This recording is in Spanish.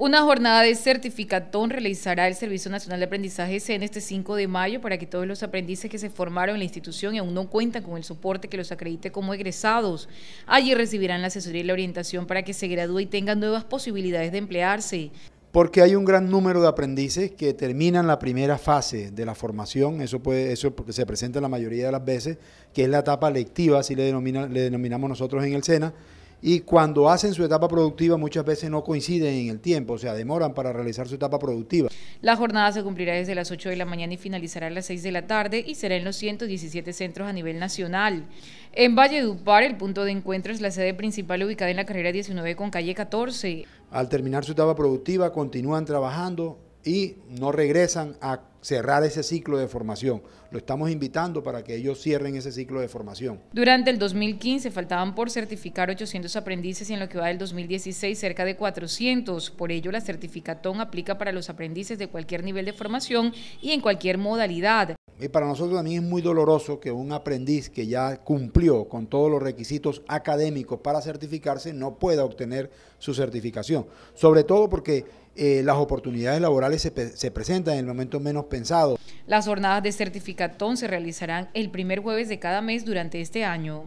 Una jornada de certificatón realizará el Servicio Nacional de Aprendizaje CEN este 5 de mayo para que todos los aprendices que se formaron en la institución y aún no cuentan con el soporte que los acredite como egresados. Allí recibirán la asesoría y la orientación para que se gradúe y tengan nuevas posibilidades de emplearse. Porque hay un gran número de aprendices que terminan la primera fase de la formación, eso, puede, eso se presenta la mayoría de las veces, que es la etapa lectiva, así le, le denominamos nosotros en el SENA, y cuando hacen su etapa productiva muchas veces no coinciden en el tiempo, o sea, demoran para realizar su etapa productiva. La jornada se cumplirá desde las 8 de la mañana y finalizará a las 6 de la tarde y será en los 117 centros a nivel nacional. En Valle Valledupar, el punto de encuentro es la sede principal ubicada en la carrera 19 con calle 14. Al terminar su etapa productiva continúan trabajando y no regresan a cerrar ese ciclo de formación. Lo estamos invitando para que ellos cierren ese ciclo de formación. Durante el 2015 faltaban por certificar 800 aprendices y en lo que va del 2016 cerca de 400. Por ello, la certificatón aplica para los aprendices de cualquier nivel de formación y en cualquier modalidad. Y para nosotros también es muy doloroso que un aprendiz que ya cumplió con todos los requisitos académicos para certificarse no pueda obtener su certificación. Sobre todo porque eh, las oportunidades laborales se, presentan en el momento menos pensado. Las jornadas de certificatón se realizarán el primer jueves de cada mes durante este año.